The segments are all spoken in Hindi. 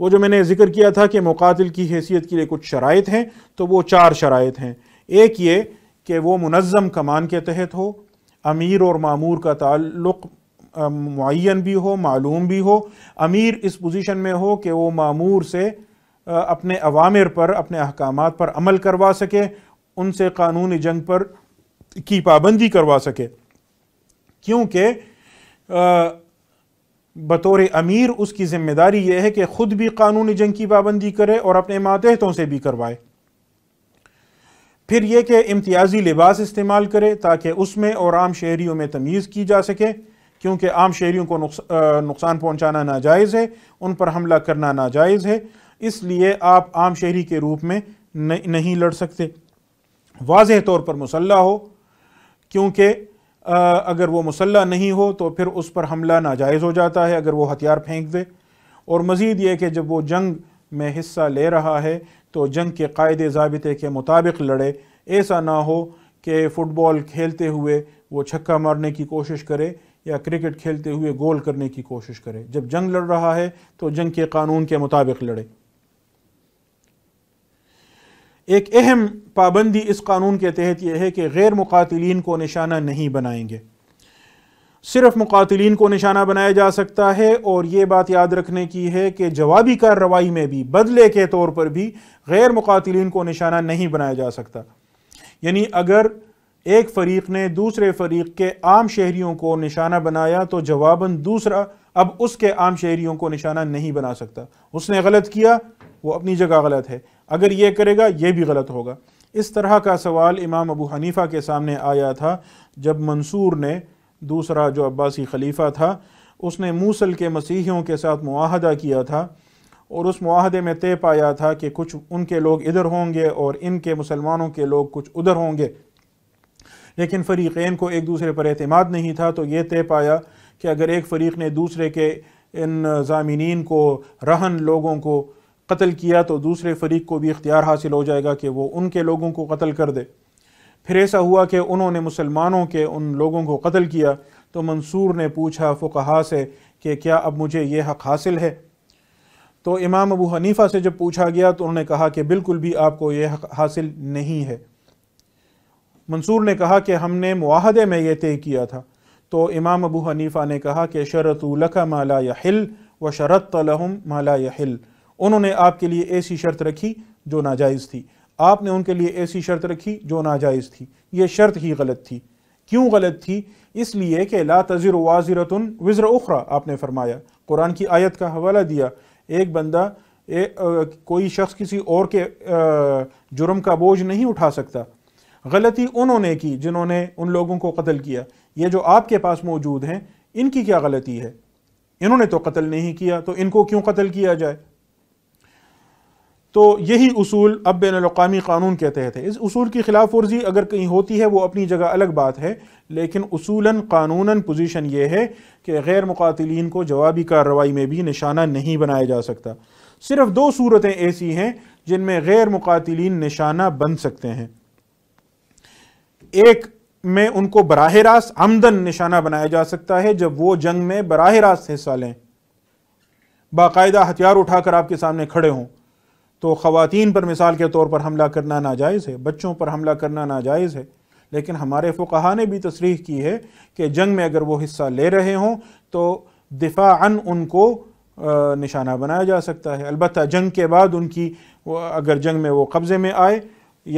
वो जो मैंने जिक्र किया था कि मुकातिल की हैसियत के लिए कुछ शराइ हैं तो वो चार शराइ हैं एक ये कि वो मुनज़म कमान के तहत हो अमीर और मामूर का ताल्लुक़ मुन भी हो मालूम भी हो अमीर इस पोजीशन में हो कि वो मामूर से अपने अवामिर पर अपने अहकाम पर अमल करवा सके उनसे कानून जंग पर की पाबंदी करवा सके क्योंकि बतौर अमीर उसकी ज़िम्मेदारी यह है कि ख़ुद भी कानूनी जंग की पाबंदी करे और अपने मातहतों से भी करवाए फिर यह कि इम्तियाज़ी लिबास इस्तेमाल करे ताकि उसमें और आम शहरीों में तमीज़ की जा सके क्योंकि आम शहरीों को नुकसान पहुँचाना नाजायज़ है उन पर हमला करना नाजायज़ है इसलिए आप आम शहरी के रूप में नहीं लड़ सकते वाज तौर पर मुसल्ह हो क्योंकि अगर वो मुसल्ला नहीं हो तो फिर उस पर हमला नाजायज़ हो जाता है अगर वो हथियार फेंक दे और मज़ीद ये कि जब वो जंग में हिस्सा ले रहा है तो जंग के कायदे ज़ाबते के मुताबिक लड़े ऐसा ना हो कि फ़ुटबॉल खेलते हुए वो छक्का मारने की कोशिश करे या क्रिकेट खेलते हुए गोल करने की कोशिश करे जब जंग लड़ रहा है तो जंग के कानून के मुताबिक लड़े एक अहम पाबंदी इस कानून के तहत यह है कि गैर मुकातलीन को निशाना नहीं बनाएंगे सिर्फ मुकातलीन को निशाना बनाया जा सकता है और ये बात याद रखने की है कि जवाबी कार्रवाई में भी बदले के तौर पर भी गैर मुकातलीन को निशाना नहीं बनाया जा सकता यानी अगर एक फ़रीक़ ने दूसरे फ़रीक़ के आम शहरीों को निशाना बनाया तो जवाबन दूसरा अब उसके आम शहरीों को निशाना नहीं बना सकता उसने गलत किया वो अपनी जगह गलत है अगर ये करेगा ये भी गलत होगा इस तरह का सवाल इमाम अबू हनीफ़ा के सामने आया था जब मंसूर ने दूसरा जो अब्बासी खलीफा था उसने मूसल के मसीहियों के साथ माहदा किया था और उस मुआहदे में तय पाया था कि कुछ उनके लोग इधर होंगे और इनके मुसलमानों के लोग कुछ उधर होंगे लेकिन फ़रीक़ैन को एक दूसरे पर अतमाद नहीं था तो ये तय पाया कि अगर एक फ़रीक़ ने दूसरे के इन ज़ामिन को रहन लोगों को कत्ल किया तो दूसरे फरीक को भी इख्तियार हासिल हो जाएगा कि वो उनके लोगों को कत्ल कर दे फिर ऐसा हुआ कि उन्होंने मुसलमानों के उन लोगों को कत्ल किया तो मंसूर ने पूछा फ़ुकहा से कि क्या अब मुझे ये हक़ हासिल है तो इमाम अबू हनीफ़ा से जब पूछा गया तो उन्होंने कहा कि बिल्कुल भी आपको ये हक़ हासिल नहीं है मंसूर ने कहा कि हमने माहदे में ये तय किया था तो इमाम अबू हनीफ़ा ने कहा कि शरत लख माला यहिल व शरत तलहम माला यहिल उन्होंने आपके लिए ऐसी शर्त रखी जो नाजायज़ थी आपने उनके लिए ऐसी शर्त रखी जो नाजायज़ थी ये शर्त ही गलत थी क्यों गलत थी इसलिए कि ला तज़र वाजिरतन वज्र उखरा आपने फरमाया कुरान की आयत का हवाला दिया एक बंदा ए, आ, कोई शख्स किसी और के जुर्म का बोझ नहीं उठा सकता गलती उन्होंने की जिन्होंने उन लोगों को कत्ल किया ये जो आपके पास मौजूद हैं इनकी क्या गलती है इन्होंने तो कत्ल नहीं किया तो इनको क्यों कत्ल किया जाए तो यही उसूल अब बैनवी कानून के तहत है इस उसूल की खिलाफ वर्जी अगर कहीं होती है वो अपनी जगह अलग बात है लेकिन उसूला कानूनन पोजीशन ये है कि गैर मुकातलीन को जवाबी कार्रवाई में भी निशाना नहीं बनाया जा सकता सिर्फ दो सूरतें ऐसी हैं जिनमें गैर मुकातलीन निशाना बन सकते हैं एक में उनको बराह रास्त आमदन निशाना बनाया जा सकता है जब वो जंग में बराह रास्त हिस्सा लें बायदा हथियार उठाकर आपके सामने खड़े हों तो ख़वान पर मिसाल के तौर पर हमला करना नाजायज़ है बच्चों पर हमला करना नाजायज़ है लेकिन हमारे फ़ुकहा ने भी तशरीह की है कि जंग में अगर वो हिस्सा ले रहे हों तो अन उनको निशाना बनाया जा सकता है अलबत् जंग के बाद उनकी अगर जंग में वो कब्ज़े में आए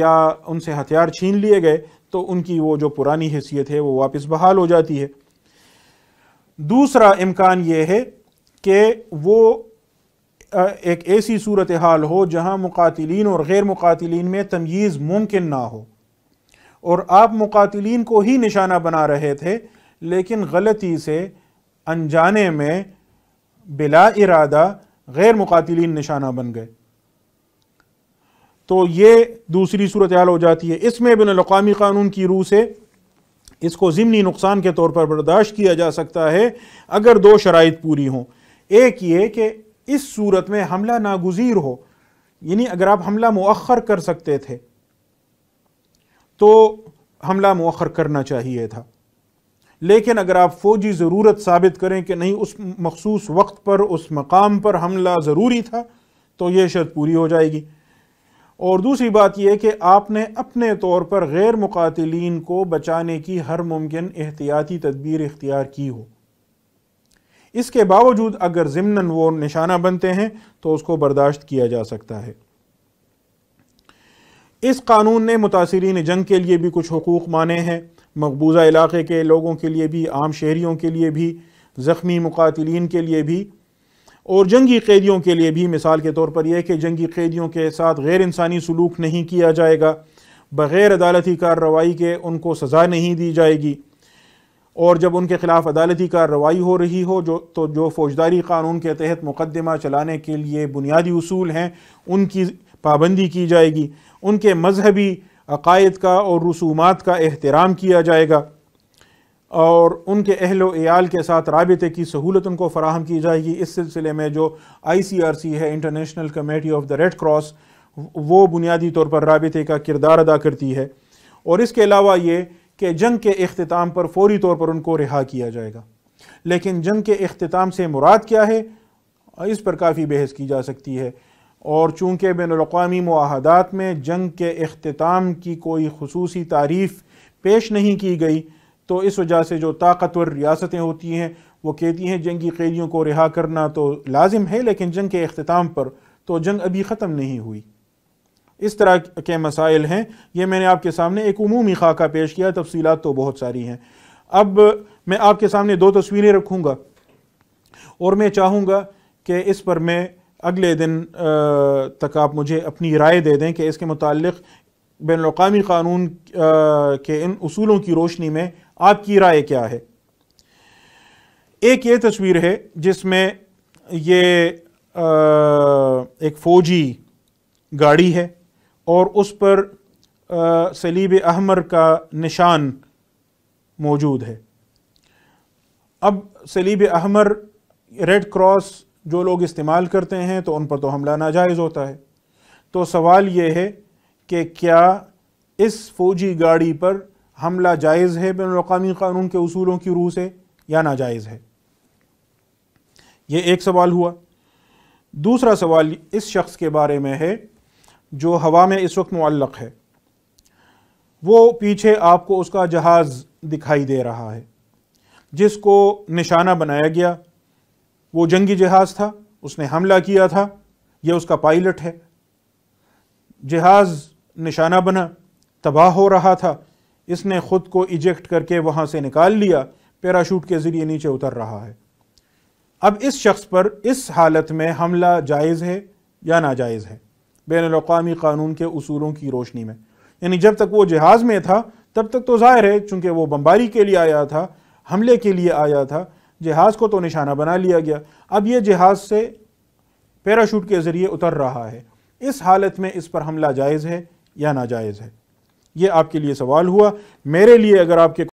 या उनसे हथियार छीन लिए गए तो उनकी वो जो पुरानी हैसियत है वो वापस बहाल हो जाती है दूसरा इम्कान ये है कि वो एक ऐसी सूरत हाल हो जहाँ मुकातिलीन और गैर मुकातिलीन में तमीज़ मुमकिन ना हो और आप मुकातिलीन को ही निशाना बना रहे थे लेकिन गलती से अनजाने में बिला इरादा गैर मुकातिलीन निशाना बन गए तो ये दूसरी सूरत हाल हो जाती है इसमें बिन अवी कानून की रूह से इसको ज़िमनी नुकसान के तौर पर बर्दाश्त किया जा सकता है अगर दो शराइ पूरी हों एक ये कि इस सूरत में हमला नागुजीर हो यानी अगर आप हमला मौखर कर सकते थे तो हमला मौखर करना चाहिए था लेकिन अगर आप फौजी ज़रूरत साबित करें कि नहीं उस मखसूस वक्त पर उस मकाम पर हमला ज़रूरी था तो यह शर्त पूरी हो जाएगी और दूसरी बात यह कि आपने अपने तौर पर गैर मुकातलीन को बचाने की हर मुमकिन एहतियाती तदबीर इख्तियार की हो इसके बावजूद अगर जिमनन वो निशाना बनते हैं तो उसको बर्दाश्त किया जा सकता है इस कानून ने मुतासरीन जंग के लिए भी कुछ हकूक़ माने हैं मकबूजा इलाके के लोगों के लिए भी आम शहरीों के लिए भी ज़ख्मी मुकातलीन के लिए भी और जंगी कैदियों के लिए भी मिसाल के तौर पर यह कि जंगी कैदियों के साथ गैर इंसानी सलूक नहीं किया जाएगा बग़ैर अदालती कार्रवाई के उनको सज़ा नहीं दी जाएगी और जब उनके खिलाफ अदालती कार्रवाई हो रही हो जो तो जो फौजदारी कानून के तहत मुकदमा चलाने के लिए बुनियादी असूल हैं उनकी पाबंदी की जाएगी उनके मजहबी अकायद का और रसूमात का एहतराम किया जाएगा और उनके अहल वयाल के साथ रबते की सहूलत उनको फराहम की जाएगी इस सिलसिले में जो आई सी आर सी है International Committee of the Red Cross वो बुनियादी तौर पर रबते का किरदार अदा करती है और इसके अलावा ये कि जंग के अख्ताम पर फौरी तौर पर उनको रिहा किया जाएगा लेकिन जंग के अख्ताम से मुराद क्या है इस पर काफ़ी बहस की जा सकती है और चूँकि बैन अवी माहदात में जंग के अख्ताम की कोई खसूस तारीफ़ पेश नहीं की गई तो इस वजह से जो ताकतवर रियासतें होती हैं वो कहती हैं जंगी कैदियों को रिहा करना तो लाजिम है लेकिन जंग के अख्ताम पर तो जंग अभी ख़त्म नहीं हुई इस तरह के मसाइल हैं ये मैंने आपके सामने एक अमूमी खाका पेश किया तफसीलात तो बहुत सारी हैं अब मैं आपके सामने दो तस्वीरें रखूँगा और मैं चाहूँगा कि इस पर मैं अगले दिन तक आप मुझे अपनी राय दे दें कि इसके मुतल बैन अवी क़ानून के इन असूलों की रोशनी में आपकी राय क्या है एक ये तस्वीर है जिसमें ये एक फ़ौजी गाड़ी है और उस पर सलीब अहमर का निशान मौजूद है अब सलीब अहमर रेड क्रॉस जो लोग इस्तेमाल करते हैं तो उन पर तो हमला नाजायज़ होता है तो सवाल ये है कि क्या इस फौजी गाड़ी पर हमला जायज़ है बैन अवी कानून के असूलों की रूह से या नाजायज़ है ये एक सवाल हुआ दूसरा सवाल इस शख्स के बारे में है जो हवा में इस वक्त मुल्लक है वो पीछे आपको उसका जहाज़ दिखाई दे रहा है जिसको निशाना बनाया गया वो जंगी जहाज़ था उसने हमला किया था यह उसका पायलट है जहाज़ निशाना बना तबाह हो रहा था इसने ख़ुद को इजेक्ट करके वहाँ से निकाल लिया पैराशूट के ज़रिए नीचे उतर रहा है अब इस शख्स पर इस हालत में हमला जायज़ है या नाजायज़ है बैन अवी कानून के असूलों की रोशनी में यानी जब तक वो जहाज़ में था तब तक तो ज़ाहिर है चूँकि वो बम्बारी के लिए आया था हमले के लिए आया था जहाज़ को तो निशाना बना लिया गया अब ये जहाज़ से पैराशूट के ज़रिए उतर रहा है इस हालत में इस पर हमला जायज़ है या नाजायज़ है ये आपके लिए सवाल हुआ मेरे लिए अगर आपके